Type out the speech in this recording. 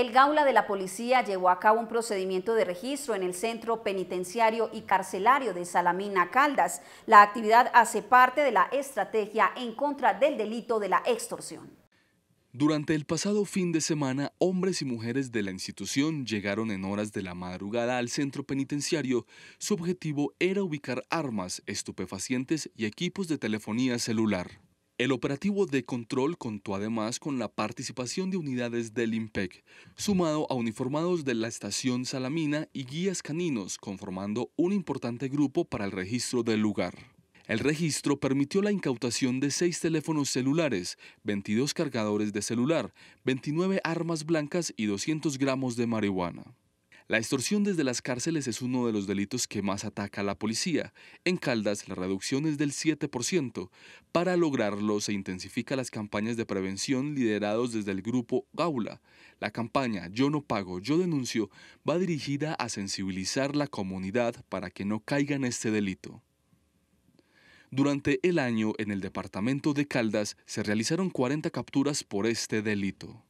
El Gaula de la Policía llevó a cabo un procedimiento de registro en el Centro Penitenciario y Carcelario de Salamina Caldas. La actividad hace parte de la estrategia en contra del delito de la extorsión. Durante el pasado fin de semana, hombres y mujeres de la institución llegaron en horas de la madrugada al centro penitenciario. Su objetivo era ubicar armas, estupefacientes y equipos de telefonía celular. El operativo de control contó además con la participación de unidades del IMPEC, sumado a uniformados de la estación Salamina y guías caninos, conformando un importante grupo para el registro del lugar. El registro permitió la incautación de seis teléfonos celulares, 22 cargadores de celular, 29 armas blancas y 200 gramos de marihuana. La extorsión desde las cárceles es uno de los delitos que más ataca a la policía. En Caldas, la reducción es del 7%. Para lograrlo, se intensifica las campañas de prevención liderados desde el grupo Gaula. La campaña Yo no pago, yo denuncio va dirigida a sensibilizar la comunidad para que no caiga en este delito. Durante el año, en el departamento de Caldas, se realizaron 40 capturas por este delito.